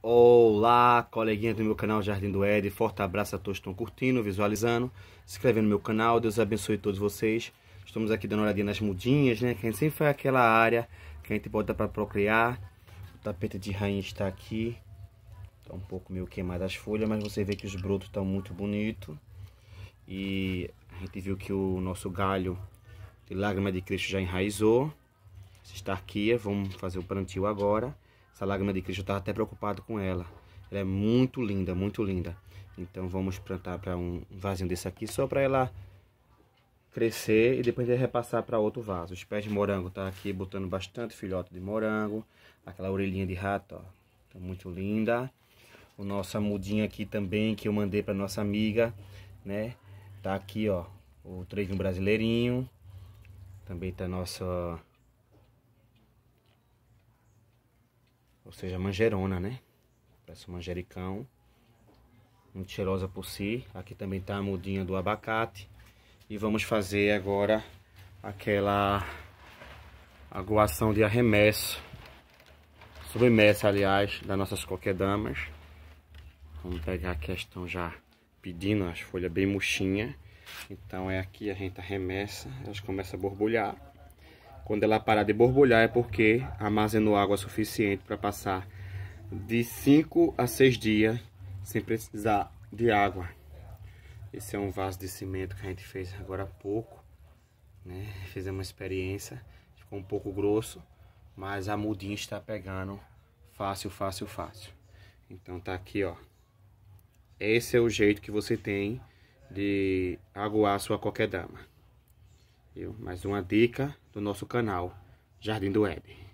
Olá, coleguinha do meu canal Jardim do Ed. Forte abraço a todos que estão curtindo, visualizando, se inscrevendo no meu canal. Deus abençoe todos vocês. Estamos aqui dando uma olhadinha nas mudinhas, né? Que a gente sempre foi aquela área que a gente bota para procriar. O tapete de rainha está aqui. Está um pouco meio queimado as folhas, mas você vê que os brotos estão muito bonitos. E a gente viu que o nosso galho de lágrima de Cristo já enraizou. Está aqui. vamos fazer o plantio agora. Essa lágrima de Cristo, eu estava até preocupado com ela. Ela é muito linda, muito linda. Então vamos plantar para um vasinho desse aqui, só para ela crescer e depois repassar para outro vaso. Os pés de morango tá aqui botando bastante filhote de morango. Aquela orelhinha de rato, ó. Tá muito linda. O nossa mudinha aqui também, que eu mandei para nossa amiga, né? Tá aqui, ó. O três brasileirinho. Também tá nossa ou seja, manjerona, né? Parece um manjericão, muito cheirosa por si. Aqui também tá a mudinha do abacate. E vamos fazer agora aquela aguação de arremesso, submersa, aliás, das nossas coquedamas. Vamos pegar aqui, questão já pedindo as folhas bem murchinhas. Então é aqui a gente arremessa, elas começam a borbulhar. Quando ela parar de borbulhar é porque armazenou água suficiente para passar de 5 a 6 dias sem precisar de água. Esse é um vaso de cimento que a gente fez agora há pouco, né? Fizemos uma experiência, ficou um pouco grosso, mas a mudinha está pegando fácil, fácil, fácil. Então tá aqui, ó. Esse é o jeito que você tem de aguar sua qualquer dama. Mais uma dica do nosso canal Jardim do Web.